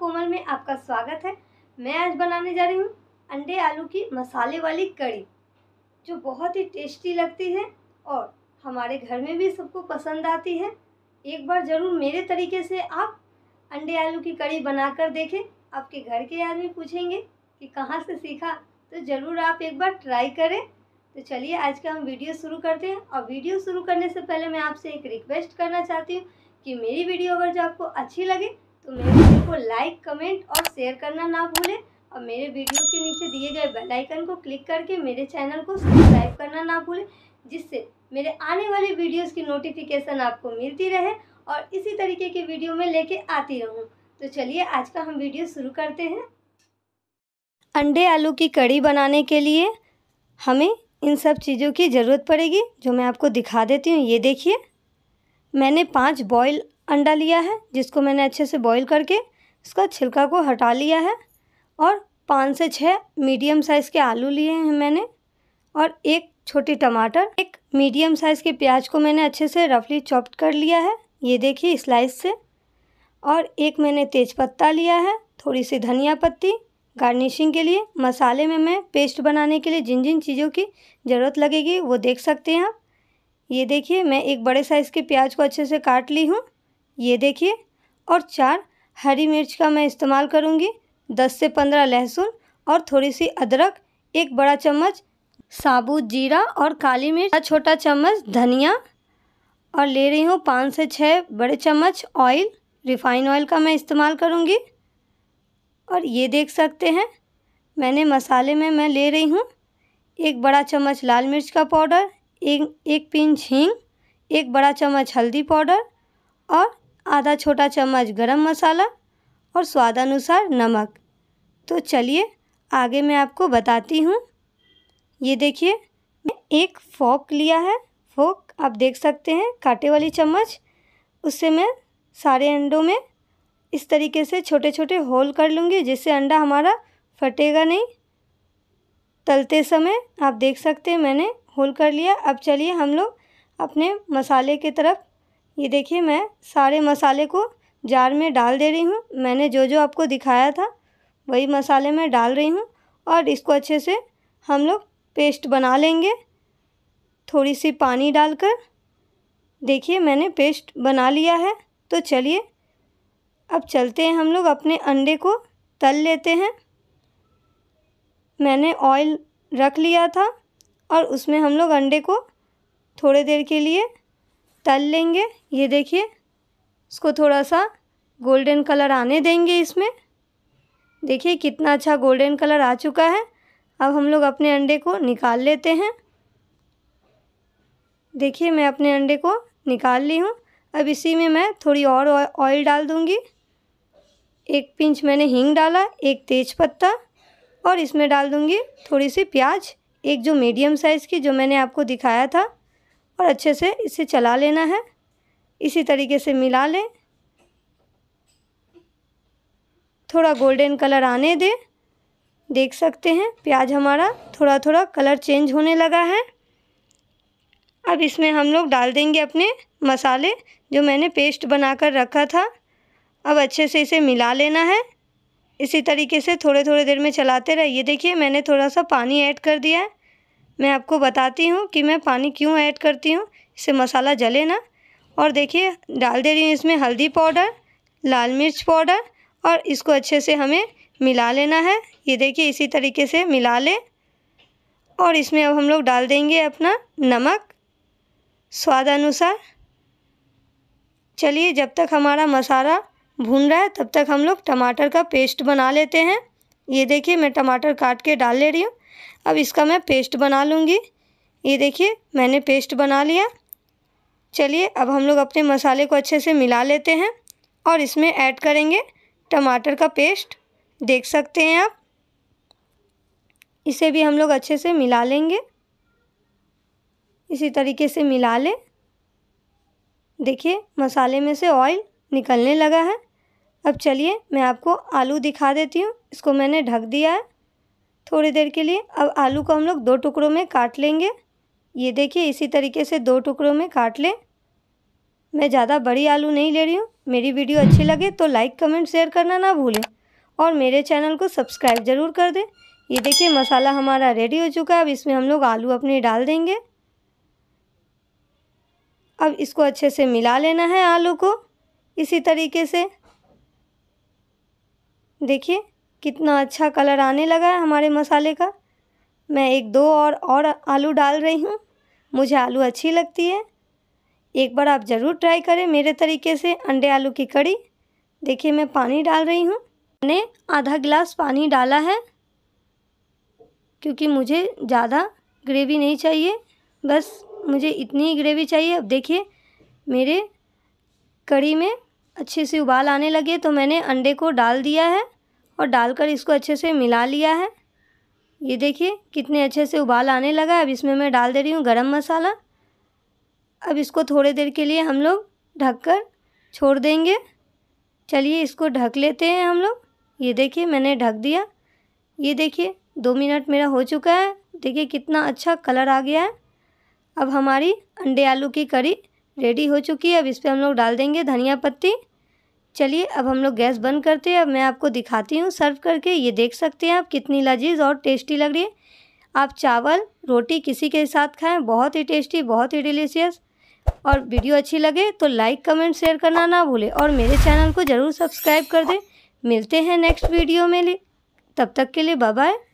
कोमल में आपका स्वागत है मैं आज बनाने जा रही हूँ अंडे आलू की मसाले वाली कड़ी जो बहुत ही टेस्टी लगती है और हमारे घर में भी सबको पसंद आती है एक बार ज़रूर मेरे तरीके से आप अंडे आलू की कड़ी बनाकर देखें आपके घर के आदमी पूछेंगे कि कहाँ से सीखा तो ज़रूर आप एक बार ट्राई करें तो चलिए आज का हम वीडियो शुरू करते हैं और वीडियो शुरू करने से पहले मैं आपसे एक रिक्वेस्ट करना चाहती हूँ कि मेरी वीडियो अगर जो आपको अच्छी लगे तो मेरे वीडियो को लाइक कमेंट और शेयर करना ना भूलें और मेरे वीडियो के नीचे दिए गए बेलाइकन को क्लिक करके मेरे चैनल को सब्सक्राइब करना ना भूलें जिससे मेरे आने वाले वीडियोस की नोटिफिकेशन आपको मिलती रहे और इसी तरीके की वीडियो में लेके आती रहूँ तो चलिए आज का हम वीडियो शुरू करते हैं अंडे आलू की कड़ी बनाने के लिए हमें इन सब चीज़ों की ज़रूरत पड़ेगी जो मैं आपको दिखा देती हूँ ये देखिए मैंने पाँच बॉयल अंडा लिया है जिसको मैंने अच्छे से बॉईल करके उसका छिलका को हटा लिया है और पाँच से छः मीडियम साइज़ के आलू लिए हैं मैंने और एक छोटी टमाटर एक मीडियम साइज़ के प्याज को मैंने अच्छे से रफली चॉप्ट कर लिया है ये देखिए स्लाइस से और एक मैंने तेज़पत्ता लिया है थोड़ी सी धनिया पत्ती गार्निशिंग के लिए मसाले में मैं पेस्ट बनाने के लिए जिन जिन चीज़ों की ज़रूरत लगेगी वो देख सकते हैं आप ये देखिए मैं एक बड़े साइज़ के प्याज को अच्छे से काट ली हूँ ये देखिए और चार हरी मिर्च का मैं इस्तेमाल करूँगी दस से पंद्रह लहसुन और थोड़ी सी अदरक एक बड़ा चम्मच साबुत जीरा और काली मिर्च छोटा चम्मच धनिया और ले रही हूँ पाँच से छः बड़े चम्मच ऑयल रिफाइन ऑयल का मैं इस्तेमाल करूँगी और ये देख सकते हैं मैंने मसाले में मैं ले रही हूँ एक बड़ा चम्मच लाल मिर्च का पाउडर एक एक पिंच हींग एक बड़ा चम्मच हल्दी पाउडर और आधा छोटा चम्मच गरम मसाला और स्वादानुसार नमक तो चलिए आगे मैं आपको बताती हूँ ये देखिए एक फोक लिया है फोक आप देख सकते हैं कांटे वाली चम्मच उससे मैं सारे अंडों में इस तरीके से छोटे छोटे होल कर लूँगी जिससे अंडा हमारा फटेगा नहीं तलते समय आप देख सकते हैं मैंने होल कर लिया अब चलिए हम लोग अपने मसाले के तरफ ये देखिए मैं सारे मसाले को जार में डाल दे रही हूँ मैंने जो जो आपको दिखाया था वही मसाले मैं डाल रही हूँ और इसको अच्छे से हम लोग पेस्ट बना लेंगे थोड़ी सी पानी डालकर देखिए मैंने पेस्ट बना लिया है तो चलिए अब चलते हैं हम लोग अपने अंडे को तल लेते हैं मैंने ऑयल रख लिया था और उसमें हम लोग अंडे को थोड़े देर के लिए तल लेंगे ये देखिए इसको थोड़ा सा गोल्डन कलर आने देंगे इसमें देखिए कितना अच्छा गोल्डन कलर आ चुका है अब हम लोग अपने अंडे को निकाल लेते हैं देखिए मैं अपने अंडे को निकाल ली हूँ अब इसी में मैं थोड़ी और ऑयल डाल दूँगी एक पिंच मैंने हींग डाला एक तेज पत्ता और इसमें डाल दूँगी थोड़ी सी प्याज एक जो मीडियम साइज़ की जो मैंने आपको दिखाया था और अच्छे से इसे चला लेना है इसी तरीके से मिला लें थोड़ा गोल्डन कलर आने दें देख सकते हैं प्याज हमारा थोड़ा थोड़ा कलर चेंज होने लगा है अब इसमें हम लोग डाल देंगे अपने मसाले जो मैंने पेस्ट बनाकर रखा था अब अच्छे से इसे मिला लेना है इसी तरीके से थोड़े थोड़े देर में चलाते रहिए देखिए मैंने थोड़ा सा पानी ऐड कर दिया है मैं आपको बताती हूँ कि मैं पानी क्यों ऐड करती हूँ इससे मसाला जले ना और देखिए डाल दे रही हूँ इसमें हल्दी पाउडर लाल मिर्च पाउडर और इसको अच्छे से हमें मिला लेना है ये देखिए इसी तरीके से मिला लें और इसमें अब हम लोग डाल देंगे अपना नमक स्वाद अनुसार चलिए जब तक हमारा मसाला भून रहा है तब तक हम लोग टमाटर का पेस्ट बना लेते हैं ये देखिए मैं टमाटर काट के डाल ले रही हूँ अब इसका मैं पेस्ट बना लूँगी ये देखिए मैंने पेस्ट बना लिया चलिए अब हम लोग अपने मसाले को अच्छे से मिला लेते हैं और इसमें ऐड करेंगे टमाटर का पेस्ट देख सकते हैं आप इसे भी हम लोग अच्छे से मिला लेंगे इसी तरीके से मिला लें देखिए मसाले में से ऑयल निकलने लगा है अब चलिए मैं आपको आलू दिखा देती हूँ इसको मैंने ढक दिया है थोड़ी देर के लिए अब आलू को हम लोग दो टुकड़ों में काट लेंगे ये देखिए इसी तरीके से दो टुकड़ों में काट लें मैं ज़्यादा बड़ी आलू नहीं ले रही हूँ मेरी वीडियो अच्छी लगे तो लाइक कमेंट शेयर करना ना भूलें और मेरे चैनल को सब्सक्राइब ज़रूर कर दें ये देखिए मसाला हमारा रेडी हो चुका है अब इसमें हम लोग आलू अपने डाल देंगे अब इसको अच्छे से मिला लेना है आलू को इसी तरीके से देखिए कितना अच्छा कलर आने लगा है हमारे मसाले का मैं एक दो और और आलू डाल रही हूँ मुझे आलू अच्छी लगती है एक बार आप ज़रूर ट्राई करें मेरे तरीके से अंडे आलू की कड़ी देखिए मैं पानी डाल रही हूँ मैंने आधा गिलास पानी डाला है क्योंकि मुझे ज़्यादा ग्रेवी नहीं चाहिए बस मुझे इतनी ही ग्रेवी चाहिए अब देखिए मेरे कड़ी में अच्छे से उबाल आने लगे तो मैंने अंडे को डाल दिया है और डालकर इसको अच्छे से मिला लिया है ये देखिए कितने अच्छे से उबाल आने लगा अब इसमें मैं डाल दे रही हूँ गरम मसाला अब इसको थोड़ी देर के लिए हम लोग ढककर छोड़ देंगे चलिए इसको ढक लेते हैं हम लोग ये देखिए मैंने ढक दिया ये देखिए दो मिनट मेरा हो चुका है देखिए कितना अच्छा कलर आ गया है अब हमारी अंडे आलू की करी रेडी हो चुकी है अब इस पर हम लोग डाल देंगे धनिया पत्ती चलिए अब हम लोग गैस बंद करते हैं अब मैं आपको दिखाती हूँ सर्व करके ये देख सकते हैं आप कितनी लजीज और टेस्टी लग रही है आप चावल रोटी किसी के साथ खाएं बहुत ही टेस्टी बहुत ही डिलीशियस और वीडियो अच्छी लगे तो लाइक कमेंट शेयर करना ना भूलें और मेरे चैनल को ज़रूर सब्सक्राइब कर दें मिलते हैं नेक्स्ट वीडियो में ले तब तक के लिए बाय